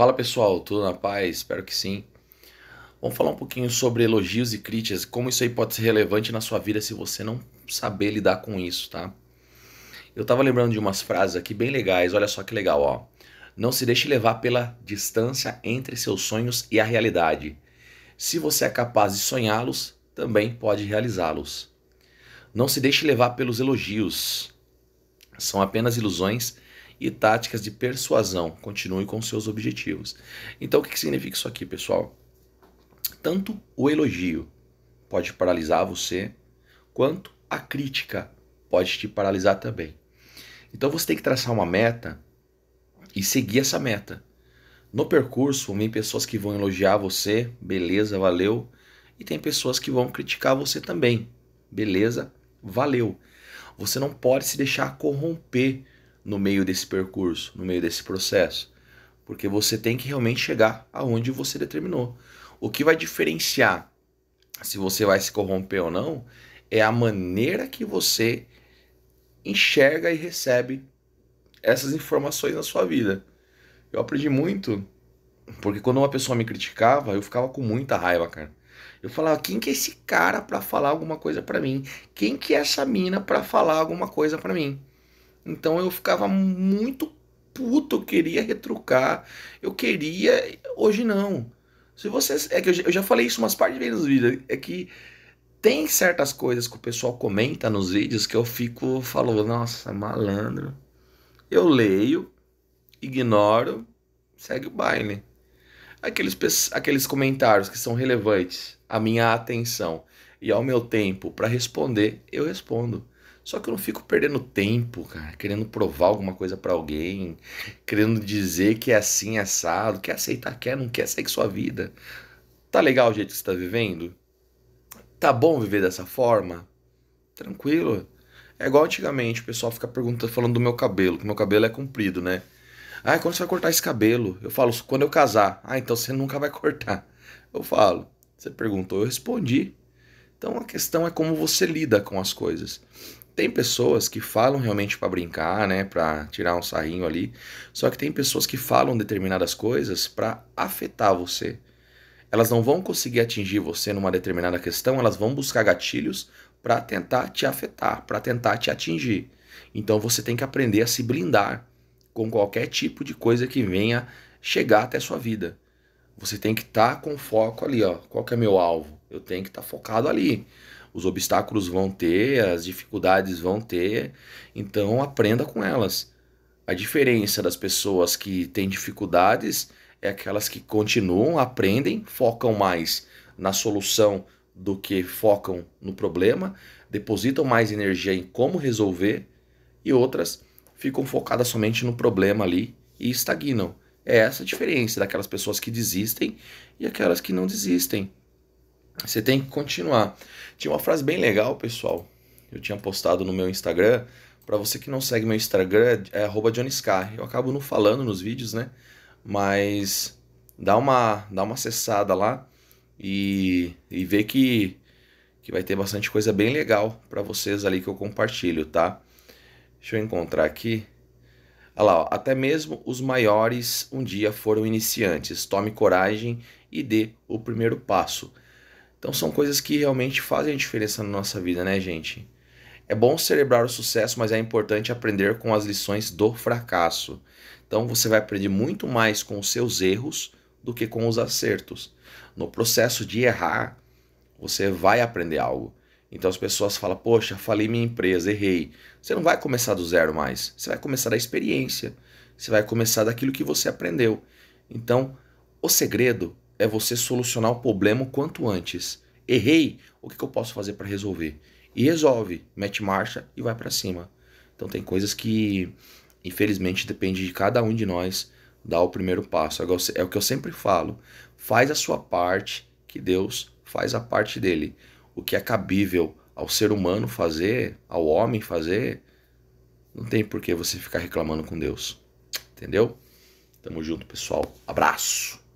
Fala pessoal, tudo na paz? Espero que sim. Vamos falar um pouquinho sobre elogios e críticas, como isso aí pode ser relevante na sua vida se você não saber lidar com isso, tá? Eu tava lembrando de umas frases aqui bem legais, olha só que legal, ó. Não se deixe levar pela distância entre seus sonhos e a realidade. Se você é capaz de sonhá-los, também pode realizá-los. Não se deixe levar pelos elogios. São apenas ilusões e táticas de persuasão. Continue com seus objetivos. Então, o que significa isso aqui, pessoal? Tanto o elogio pode paralisar você, quanto a crítica pode te paralisar também. Então, você tem que traçar uma meta e seguir essa meta. No percurso, vem pessoas que vão elogiar você, beleza, valeu, e tem pessoas que vão criticar você também, beleza, valeu. Você não pode se deixar corromper no meio desse percurso, no meio desse processo, porque você tem que realmente chegar aonde você determinou. O que vai diferenciar se você vai se corromper ou não é a maneira que você enxerga e recebe essas informações na sua vida. Eu aprendi muito, porque quando uma pessoa me criticava, eu ficava com muita raiva, cara. Eu falava, quem que é esse cara para falar alguma coisa para mim? Quem que é essa mina para falar alguma coisa para mim? Então eu ficava muito puto, eu queria retrucar, eu queria. Hoje não. Se você. É que eu já falei isso umas partes de vezes nos vídeos. É que tem certas coisas que o pessoal comenta nos vídeos que eu fico falando, nossa, malandro. Eu leio, ignoro, segue o baile. Aqueles, aqueles comentários que são relevantes à minha atenção e ao meu tempo para responder, eu respondo. Só que eu não fico perdendo tempo, cara, querendo provar alguma coisa para alguém, querendo dizer que é assim, é assado, quer aceitar, quer, não quer, segue sua vida. Tá legal o jeito que você tá vivendo? Tá bom viver dessa forma? Tranquilo. É igual antigamente, o pessoal fica perguntando, falando do meu cabelo, que meu cabelo é comprido, né? Ah, quando você vai cortar esse cabelo? Eu falo, quando eu casar. Ah, então você nunca vai cortar. Eu falo. Você perguntou, eu respondi. Então a questão é como você lida com as coisas. Tem pessoas que falam realmente para brincar, né, para tirar um sarrinho ali, só que tem pessoas que falam determinadas coisas para afetar você. Elas não vão conseguir atingir você numa determinada questão, elas vão buscar gatilhos para tentar te afetar, para tentar te atingir. Então você tem que aprender a se blindar com qualquer tipo de coisa que venha chegar até a sua vida. Você tem que estar tá com foco ali, ó. Qual que é meu alvo? Eu tenho que estar tá focado ali. Os obstáculos vão ter, as dificuldades vão ter, então aprenda com elas. A diferença das pessoas que têm dificuldades é aquelas que continuam, aprendem, focam mais na solução do que focam no problema, depositam mais energia em como resolver, e outras ficam focadas somente no problema ali e estagnam. É essa a diferença daquelas pessoas que desistem e aquelas que não desistem. Você tem que continuar. Tinha uma frase bem legal, pessoal. Eu tinha postado no meu Instagram. Para você que não segue meu Instagram, é @johnscar. Eu acabo não falando nos vídeos, né? Mas dá uma dá uma acessada lá e, e vê que que vai ter bastante coisa bem legal para vocês ali que eu compartilho, tá? Deixa eu encontrar aqui. Olha lá, ó. até mesmo os maiores um dia foram iniciantes. Tome coragem e dê o primeiro passo. Então são coisas que realmente fazem a diferença na nossa vida, né, gente? É bom celebrar o sucesso, mas é importante aprender com as lições do fracasso. Então você vai aprender muito mais com os seus erros do que com os acertos. No processo de errar, você vai aprender algo. Então as pessoas falam: Poxa, falei minha empresa, errei. Você não vai começar do zero mais. Você vai começar da experiência. Você vai começar daquilo que você aprendeu. Então, o segredo é você solucionar o problema o quanto antes. Errei, o que, que eu posso fazer para resolver? E resolve, mete marcha e vai para cima. Então tem coisas que, infelizmente, depende de cada um de nós dar o primeiro passo. É, é o que eu sempre falo, faz a sua parte, que Deus faz a parte dele. O que é cabível ao ser humano fazer, ao homem fazer, não tem por que você ficar reclamando com Deus. Entendeu? Tamo junto, pessoal. Abraço!